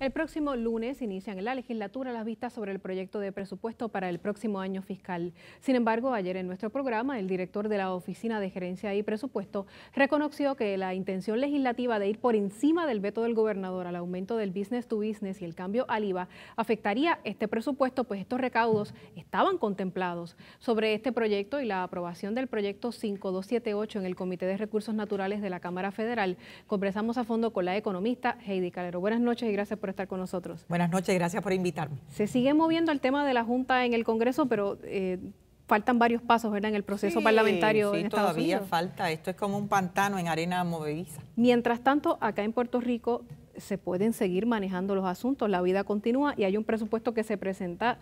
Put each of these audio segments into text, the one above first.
El próximo lunes inician en la legislatura las vistas sobre el proyecto de presupuesto para el próximo año fiscal. Sin embargo, ayer en nuestro programa, el director de la Oficina de Gerencia y Presupuesto reconoció que la intención legislativa de ir por encima del veto del gobernador al aumento del business to business y el cambio al IVA afectaría este presupuesto, pues estos recaudos estaban contemplados. Sobre este proyecto y la aprobación del proyecto 5278 en el Comité de Recursos Naturales de la Cámara Federal, conversamos a fondo con la economista Heidi Calero. Buenas noches y gracias por estar con nosotros. Buenas noches, gracias por invitarme. Se sigue moviendo el tema de la Junta en el Congreso, pero eh, faltan varios pasos ¿verdad? en el proceso parlamentario. todavía falta. Esto es como un pantano en arena movediza. Mientras tanto, acá en Puerto Rico se pueden seguir manejando los asuntos, la vida continúa y hay un presupuesto que se presenta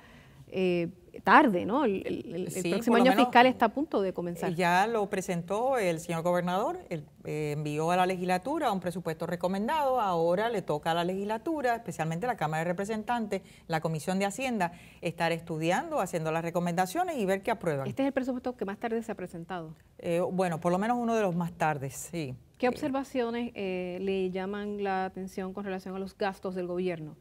eh, tarde, ¿no? El, próximo año fiscal está a punto de comenzar. Ya lo presentó el señor gobernador, eh, envió a la legislatura un presupuesto recomendado, ahora le toca a la legislatura, especialmente la Cámara de Representantes, la Comisión de Hacienda, estar estudiando, haciendo las recomendaciones y ver qué aprueban. Este es el presupuesto que más tarde se ha presentado. Eh, bueno, por lo menos uno de los más tardes, sí. ¿Qué observaciones le llaman la atención con relación a los gastos del gobierno?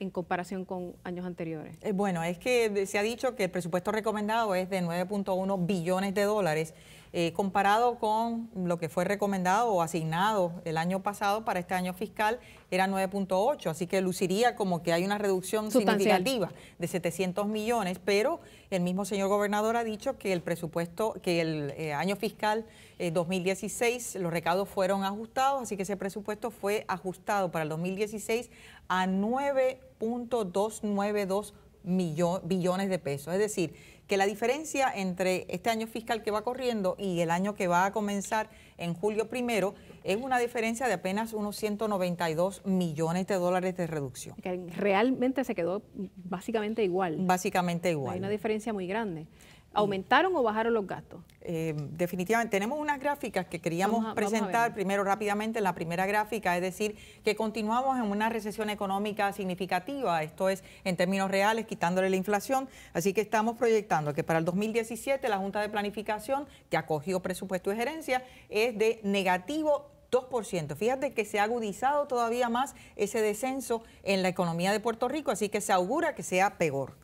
en comparación con años anteriores? Eh, bueno, es que se ha dicho que el presupuesto recomendado es de 9.1 billones de dólares eh, comparado con lo que fue recomendado o asignado el año pasado para este año fiscal, era 9.8, así que luciría como que hay una reducción significativa de 700 millones, pero el mismo señor gobernador ha dicho que el presupuesto, que el eh, año fiscal 2016 eh, los recaudos fueron ajustados, así que ese presupuesto fue ajustado para el 2016 a 9.292 billones de pesos. Es decir, que la diferencia entre este año fiscal que va corriendo y el año que va a comenzar en julio primero es una diferencia de apenas unos 192 millones de dólares de reducción. Que realmente se quedó básicamente igual. Básicamente igual. Hay una diferencia muy grande. ¿Aumentaron o bajaron los gastos? Eh, definitivamente, tenemos unas gráficas que queríamos presentar primero rápidamente. La primera gráfica es decir que continuamos en una recesión económica significativa, esto es en términos reales, quitándole la inflación. Así que estamos proyectando que para el 2017 la Junta de Planificación, que acogió presupuesto de gerencia, es de negativo 2%. Fíjate que se ha agudizado todavía más ese descenso en la economía de Puerto Rico, así que se augura que sea peor.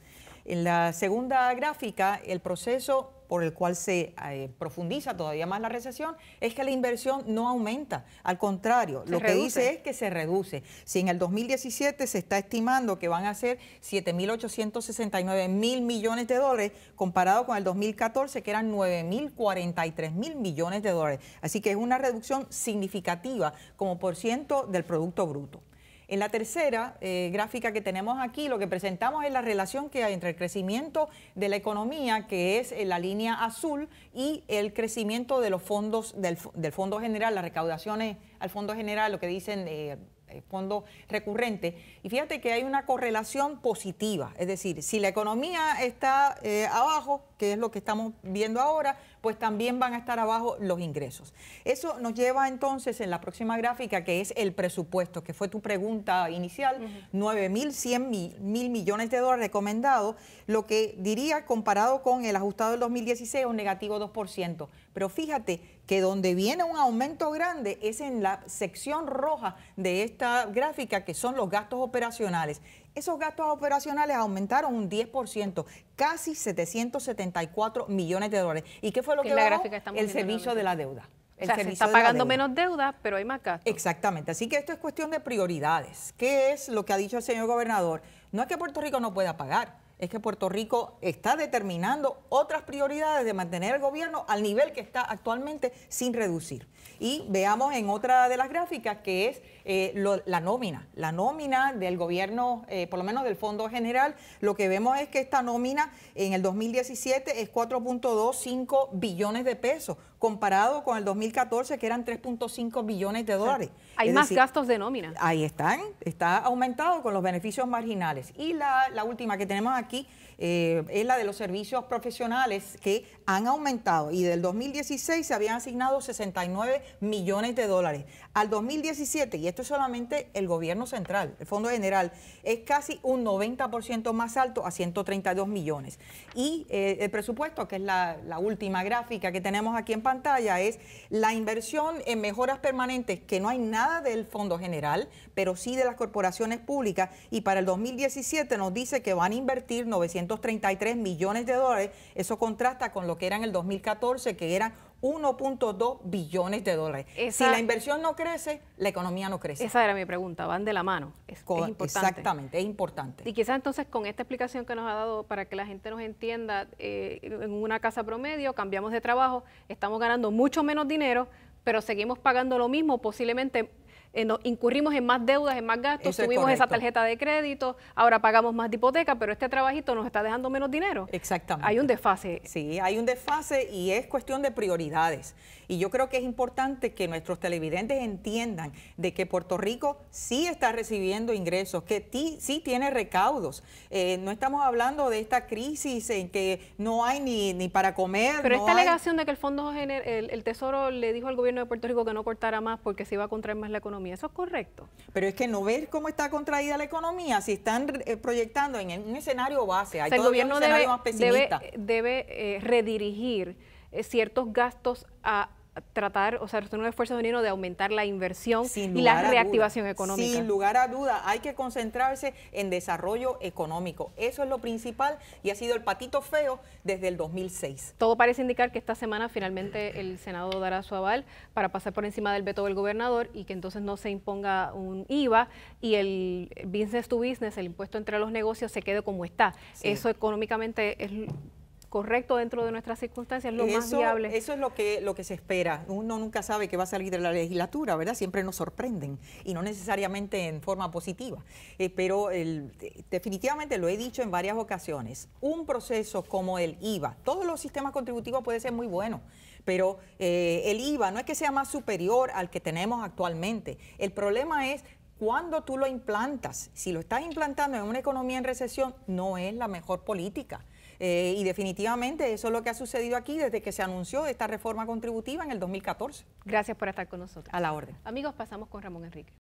En la segunda gráfica, el proceso por el cual se eh, profundiza todavía más la recesión es que la inversión no aumenta. Al contrario, lo que dice es que se reduce. Si en el 2017 se está estimando que van a ser 7.869 mil millones de dólares, comparado con el 2014 que eran 9.043 mil millones de dólares. Así que es una reducción significativa como por ciento del Producto Bruto. En la tercera eh, gráfica que tenemos aquí, lo que presentamos es la relación que hay entre el crecimiento de la economía, que es eh, la línea azul, y el crecimiento de los fondos del, Fondo General, las recaudaciones al Fondo General, lo que dicen... fondos eh, fondo recurrente. Y fíjate que hay una correlación positiva, es decir, si la economía está abajo, que es lo que estamos viendo ahora, pues también van a estar abajo los ingresos. Eso nos lleva entonces en la próxima gráfica, que es el presupuesto, que fue tu pregunta inicial, 9.100 mil millones de dólares recomendados, lo que diría comparado con el ajustado del 2016, un negativo 2%. Pero fíjate que donde viene un aumento grande es en la sección roja de esta gráfica, que son los gastos operacionales. Esos gastos operacionales aumentaron un 10%, casi 774 millones de dólares. ¿Y qué fue lo que, El servicio de la deuda. o sea, se está pagando menos deuda, pero hay más gastos. Exactamente. Así que esto es cuestión de prioridades. ¿Qué es lo que ha dicho el señor gobernador? No es que Puerto Rico no pueda pagar, es que Puerto Rico está determinando otras prioridades de mantener el gobierno al nivel que está actualmente sin reducir. Y veamos en otra de las gráficas que es eh, la nómina, la nómina del gobierno, eh, por lo menos del Fondo General, lo que vemos es que esta nómina en el 2017 es 4.25 billones de pesos, comparado con el 2014, que eran 3.5 billones de dólares. hay más gastos de nómina. Ahí están, está aumentado con los beneficios marginales. Y la, última que tenemos aquí eh, es la de los servicios profesionales que han aumentado y del 2016 se habían asignado 69 millones de dólares. Al 2017, y esto es solamente el gobierno central, el Fondo General, es casi un 90% más alto a 132 millones. Y eh, el presupuesto, que es la, última gráfica que tenemos aquí en Panamá, pantalla es la inversión en mejoras permanentes, que no hay nada del Fondo General, pero sí de las corporaciones públicas. Y para el 2017 nos dice que van a invertir 933 millones de dólares. Eso contrasta con lo que era en el 2014, que eran 1.2 billones de dólares. si la inversión no crece, la economía no crece. Esa era mi pregunta, van de la mano. Exactamente, es importante. Y quizás entonces con esta explicación que nos ha dado para que la gente nos entienda, eh, en una casa promedio cambiamos de trabajo, estamos ganando mucho menos dinero, pero seguimos pagando lo mismo, posiblemente eh, nos incurrimos en más deudas, en más gastos, subimos esa tarjeta de crédito, ahora pagamos más hipoteca, pero este trabajito nos está dejando menos dinero. Exactamente. Hay un desfase. Sí, hay un desfase y es cuestión de prioridades. Y yo creo que es importante que nuestros televidentes entiendan de que Puerto Rico sí está recibiendo ingresos, que sí tiene recaudos. Eh, no estamos hablando de esta crisis en que no hay ni, ni para comer. Pero esta alegación de que el Fondo el, el Tesoro le dijo al gobierno de Puerto Rico que no cortara más porque se iba a contraer más la economía ¿Eso es correcto? Pero es que no ver cómo está contraída la economía, si están eh, proyectando en un escenario base, hay todavía el gobierno un debe, más debe, eh, eh, redirigir ciertos gastos a tratar, o sea, es un esfuerzo de de aumentar la inversión y la reactivación económica. Sin lugar a duda, hay que concentrarse en desarrollo económico. Eso es lo principal y ha sido el patito feo desde el 2006. Todo parece indicar que esta semana finalmente el Senado dará su aval para pasar por encima del veto del gobernador y que entonces no se imponga un IVA y el business to business, el impuesto entre los negocios, se quede como está. Eso económicamente es correcto dentro de nuestras circunstancias, lo más viable. Eso es lo que, lo que se espera. Uno nunca sabe qué va a salir de la legislatura, ¿verdad? Siempre nos sorprenden y no necesariamente en forma positiva. Eh, pero definitivamente lo he dicho en varias ocasiones, un proceso como el IVA, todos los sistemas contributivos puede ser muy bueno, pero eh, el IVA no es que sea más superior al que tenemos actualmente. El problema es cuando tú lo implantas. Si lo estás implantando en una economía en recesión, no es la mejor política. Eh, y definitivamente eso es lo que ha sucedido aquí desde que se anunció esta reforma contributiva en el 2014. Gracias por estar con nosotros. A la orden. Amigos, pasamos con Ramón Enrique.